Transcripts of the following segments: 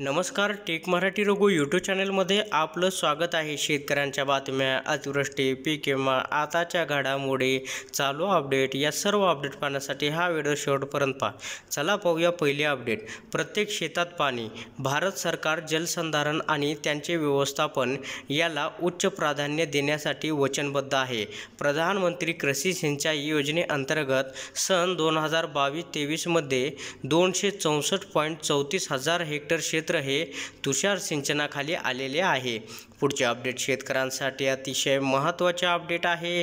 नमस्कार take Marathi Raghu YouTube चॅनलमध्ये आपलं स्वागत आहे शेतकऱ्यांच्या बातम्या अतिवृष्टी पीक विमा आताच्या घडामोडी चालू अपडेट या सर्व अपडेट पाहण्यासाठी हा व्हिडिओ शेवटपर्यंत पहा चला पाहूया पहिले अपडेट प्रत्येक शेतात पाणी भारत सरकार जलसंधारण आणि त्यांचे व्यवस्थापन याला उच्च प्राधान्य देण्यासाठी वचनबद्ध आहे प्रधानमंत्री कृषी सिंचाई योजनेअंतर्गत सन दोन हजार बावीस तेवीसमध्ये दोनशे चौसष्ट पॉईंट चौतीस हजार हेक्टर शेत क्षेत्र हे तुषार सिंचनाखाली आलेले आहे पुढचे अपडेट शेतकऱ्यांसाठी अतिशय महत्त्वाचे अपडेट आहे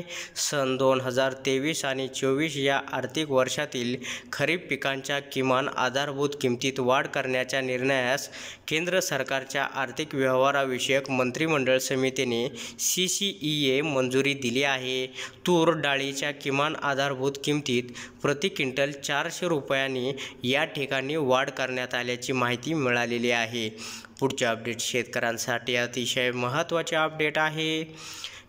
सन दोन हजार तेवीस आणि चोवीस या आर्थिक वर्षातील खरीप पिकांच्या किमान आधारभूत किमतीत वाढ करण्याच्या निर्णयास केंद्र सरकारच्या आर्थिक व्यवहाराविषयक मंत्रिमंडळ समितीने सी सी ई ए मंजुरी दिली आहे तूर डाळीच्या किमान आधारभूत किमतीत प्रति क्विंटल चारशे रुपयांनी या ठिकाणी वाढ करण्यात आल्याची माहिती मिळालेली आहे पुढचे अपडेट शेतकऱ्यांसाठी अतिशय महत्त्वाचे अपडेट आहे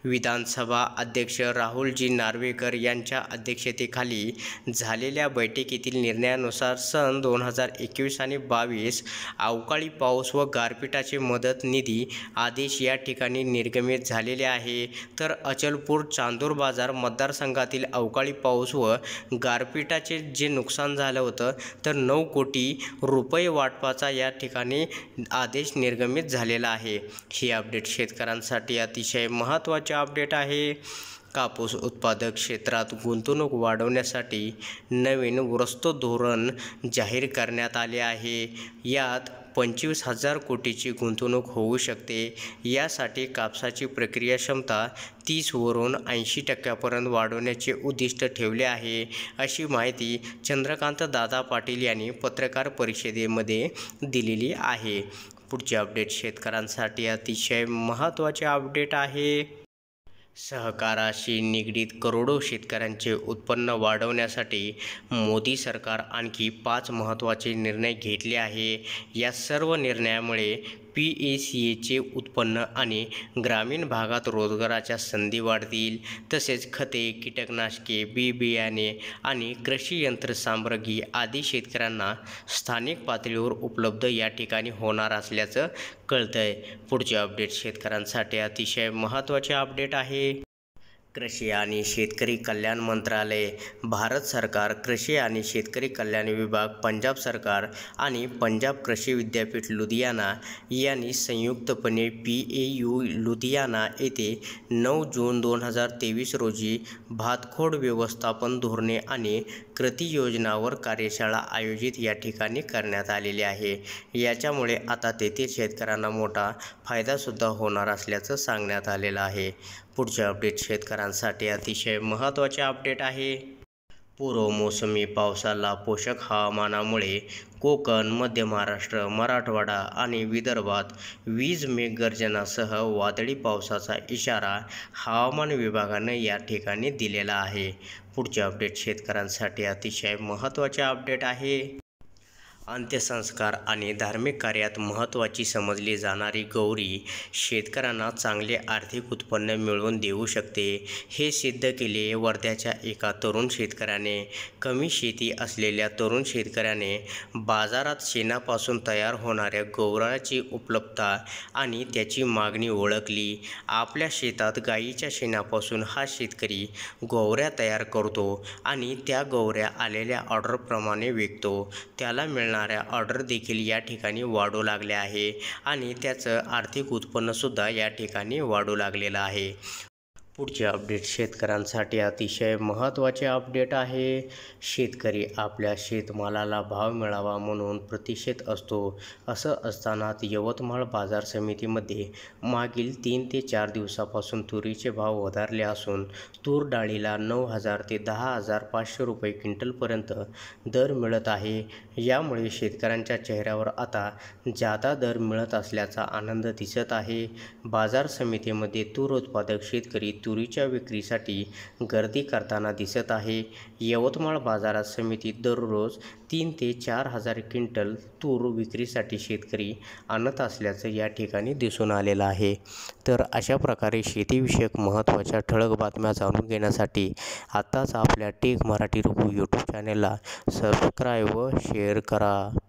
विधानसभा अध्यक्ष राहुलजी नार्वेकर यांच्या अध्यक्षतेखाली झालेल्या बैठकीतील निर्णयानुसार सन दोन हजार एकवीस आणि बावीस अवकाळी पाऊस व गारपिटाचे मदत निधी आदेश या ठिकाणी निर्गमित झालेले आहे तर अचलपूर चांदूर बाजार मतदारसंघातील अवकाळी पाऊस व गारपिटाचे जे नुकसान झालं होतं तर नऊ कोटी रुपये वाटपाचा या ठिकाणी आदेश निर्गमित झालेला आहे ही अपडेट शेतकऱ्यांसाठी अतिशय महत्त्वाचे अपडेट आहे कापूस उत्पादक क्षेत्रात गुंतवणूक वाढवण्यासाठी नवीन ग्रस्त धोरण जाहीर करण्यात आले आहे यात पंचवीस हजार कोटीची गुंतवणूक होऊ शकते यासाठी कापसाची प्रक्रिया क्षमता तीसवरून ऐंशी टक्क्यापर्यंत वाढवण्याचे उद्दिष्ट ठेवले आहे अशी माहिती चंद्रकांत दादा पाटील यांनी पत्रकार परिषदेमध्ये दिलेली आहे पुढचे अपडेट शेतकऱ्यांसाठी अतिशय महत्त्वाचे अपडेट आहे सहकाराशी निगडीत करोडो शेतकऱ्यांचे उत्पन्न वाढवण्यासाठी मोदी सरकार आणखी पाच महत्त्वाचे निर्णय घेतले आहे या सर्व निर्णयामुळे पी सी एचे उत्पन्न आणि ग्रामीण भागात रोजगाराच्या संधी वाढतील तसेच खते कीटकनाशके बी बियाणे आणि कृषी यंत्रसामग्री आदी शेतकऱ्यांना स्थानिक पातळीवर उपलब्ध या ठिकाणी होणार असल्याचं कळतं आहे पुढचे अपडेट शेतकऱ्यांसाठी अतिशय महत्त्वाचे अपडेट आहे कृषी आणि शेतकरी कल्याण मंत्रालय भारत सरकार कृषी आणि शेतकरी कल्याण विभाग पंजाब सरकार आणि पंजाब कृषी विद्यापीठ लुधियाना यांनी संयुक्तपणे पी ए यू लुधियाना येथे नऊ जून दोन हजार तेवीस रोजी भातखोड व्यवस्थापन धोरणे आणि कृती योजनावर कार्यशाळा आयोजित या ठिकाणी करण्यात आलेली आहे याच्यामुळे आता तेथील शेतकऱ्यांना मोठा फायदासुद्धा होणार असल्याचं सांगण्यात आलेलं आहे पुढचे अपडेट शेतकऱ्यांसाठी अतिशय महत्त्वाचे अपडेट आहे पूर्व मोसमी पावसाला पोषक हवामानामुळे कोकण मध्य महाराष्ट्र मराठवाडा आणि विदर्भात वीज मेघगर्जनासह वादळी पावसाचा इशारा हवामान विभागानं या ठिकाणी दिलेला आहे पुढचे अपडेट शेतकऱ्यांसाठी अतिशय महत्त्वाचे अपडेट आहे अंत्यसंस्कार आणि धार्मिक कार्यात महत्त्वाची समजली जाणारी गौरी शेतकऱ्यांना चांगले आर्थिक उत्पन्न मिळवून देऊ शकते हे सिद्ध केले वर्ध्याच्या एका तरुण शेतकऱ्याने कमी शेती असलेल्या तरुण शेतकऱ्याने बाजारात शेणापासून तयार होणाऱ्या गौराची उपलब्धता आणि त्याची मागणी ओळखली आपल्या शेतात गायीच्या शेणापासून हा शेतकरी गौऱ्या तयार करतो आणि त्या गौऱ्या आलेल्या ऑर्डरप्रमाणे विकतो त्याला मिळ मिळणाऱ्या ऑर्डर देखील या ठिकाणी वाढू लागले आहे आणि त्याचं आर्थिक सुद्धा या ठिकाणी वाढू लागलेलं आहे पुढचे अपडेट शेतकऱ्यांसाठी अतिशय महत्त्वाचे अपडेट आहे शेतकरी आपल्या शेतमालाला भाव मिळावा म्हणून प्रतिषेत असतो असं असतानाच यवतमाळ बाजार समितीमध्ये मागील तीन ते चार दिवसापासून तुरीचे भाव वधारले असून तूर डाळीला नऊ हजार ते दहा हजार पाचशे रुपये क्विंटलपर्यंत दर मिळत आहे यामुळे शेतकऱ्यांच्या चेहऱ्यावर आता जादा दर मिळत असल्याचा आनंद दिसत आहे बाजार समितीमध्ये तूर उत्पादक शेतकरी तुरीच्या विक्रीसाठी गर्दी करताना दिसत आहे यवतमाळ बाजारात समितीत दररोज तीन ते चार हजार क्विंटल तूर विक्रीसाठी शेतकरी आणत असल्याचं या ठिकाणी दिसून आलेलं आहे तर अशा प्रकारे शेतीविषयक महत्त्वाच्या ठळक बातम्या जाणून घेण्यासाठी आत्ताच आपल्या टेक मराठी रघू यूट्यूब चॅनेलला सबस्क्राईब व शेअर करा